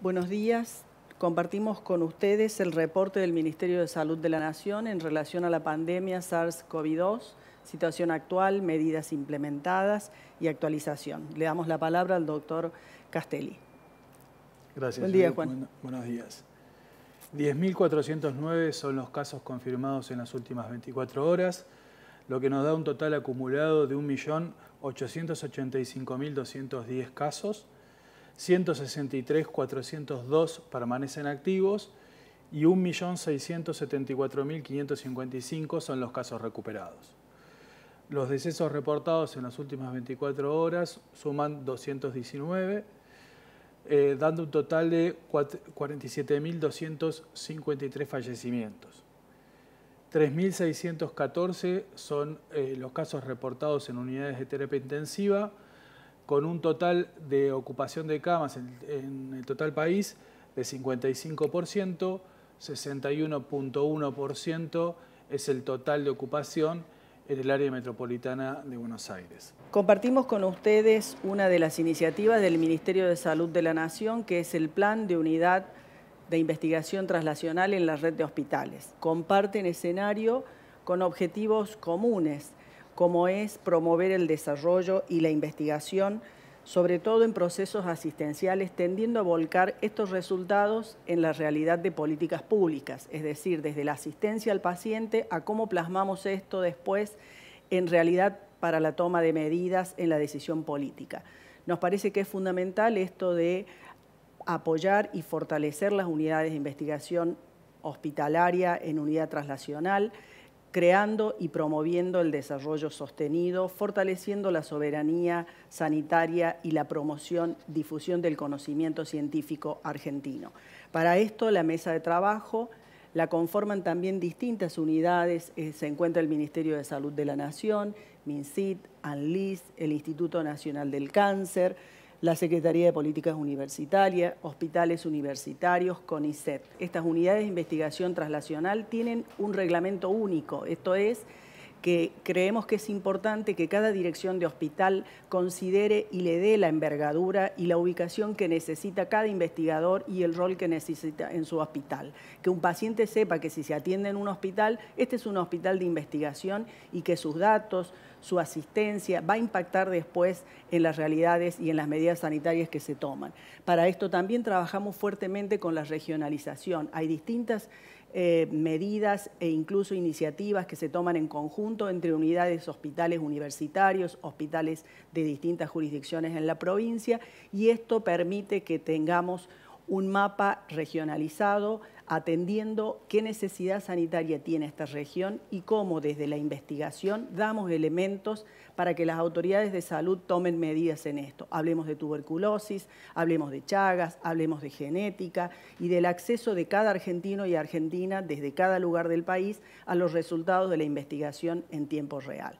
Buenos días. Compartimos con ustedes el reporte del Ministerio de Salud de la Nación en relación a la pandemia SARS-CoV-2, situación actual, medidas implementadas y actualización. Le damos la palabra al doctor Castelli. Gracias. Juan. buenos días. 10.409 son los casos confirmados en las últimas 24 horas, lo que nos da un total acumulado de 1.885.210 casos 163.402 permanecen activos y 1.674.555 son los casos recuperados. Los decesos reportados en las últimas 24 horas suman 219, eh, dando un total de 47.253 fallecimientos. 3.614 son eh, los casos reportados en unidades de terapia intensiva, con un total de ocupación de camas en, el total país de 55%, 61.1% es el total de ocupación en el área metropolitana de Buenos Aires. Compartimos con ustedes una de las iniciativas del Ministerio de Salud de la Nación, que es el Plan de Unidad de Investigación Translacional en la Red de Hospitales. Comparten escenario con objetivos comunes, como es promover el desarrollo y la investigación, sobre todo en procesos asistenciales, tendiendo a volcar estos resultados en la realidad de políticas públicas, es decir, desde la asistencia al paciente a cómo plasmamos esto después en realidad para la toma de medidas en la decisión política. Nos parece que es fundamental esto de apoyar y fortalecer las unidades de investigación hospitalaria en unidad traslacional, creando y promoviendo el desarrollo sostenido, fortaleciendo la soberanía sanitaria y la promoción, difusión del conocimiento científico argentino. Para esto, la mesa de trabajo la conforman también distintas unidades, eh, se encuentra el Ministerio de Salud de la Nación, MINCIT, ANLIS, el Instituto Nacional del Cáncer, la Secretaría de Políticas Universitarias, Hospitales Universitarios, CONICET. Estas unidades de investigación traslacional tienen un reglamento único, esto es que creemos que es importante que cada dirección de hospital considere y le dé la envergadura y la ubicación que necesita cada investigador y el rol que necesita en su hospital. Que un paciente sepa que si se atiende en un hospital, este es un hospital de investigación y que sus datos, su asistencia, va a impactar después en las realidades y en las medidas sanitarias que se toman. Para esto también trabajamos fuertemente con la regionalización. Hay distintas eh, medidas e incluso iniciativas que se toman en conjunto entre unidades hospitales universitarios, hospitales de distintas jurisdicciones en la provincia, y esto permite que tengamos un mapa regionalizado atendiendo qué necesidad sanitaria tiene esta región y cómo desde la investigación damos elementos para que las autoridades de salud tomen medidas en esto. Hablemos de tuberculosis, hablemos de chagas, hablemos de genética y del acceso de cada argentino y argentina desde cada lugar del país a los resultados de la investigación en tiempo real.